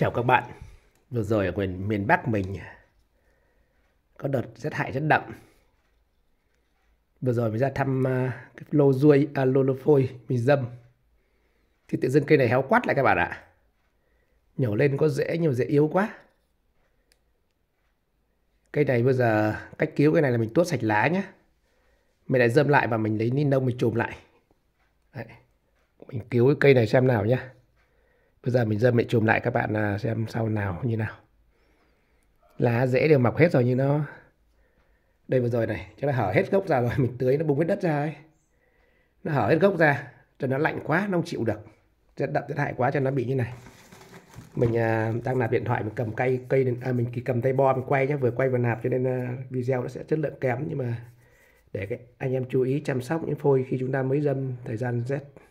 Chào các bạn. Vừa rồi ở miền, miền Bắc mình có đợt rất hại rất đậm. Vừa rồi mình ra thăm à, cái lô ruôi, à, lô, lô phôi mình dâm. Thì tự dưng cây này héo quát lại các bạn ạ. Nhổ lên có dễ nhưng mà dễ yếu quá. Cây này bây giờ cách cứu cái này là mình tuốt sạch lá nhé. Mình lại dâm lại và mình lấy ni lông mình chùm lại. Đấy. Mình cứu cái cây này xem nào nhá bây giờ mình dâm lại chùm lại các bạn à, xem sau nào như nào lá dễ đều mọc hết rồi như nó đây vừa rồi này cho nó hở hết gốc ra rồi mình tưới nó bung hết đất ra ấy nó hở hết gốc ra cho nó lạnh quá nó không chịu được rét đậm rét hại quá cho nó bị như này mình à, đang nạp điện thoại mình cầm cây cây à, mình cầm tay bo mình quay nhé vừa quay vừa nạp cho nên à, video nó sẽ chất lượng kém nhưng mà để cái anh em chú ý chăm sóc những phôi khi chúng ta mới dâm thời gian rét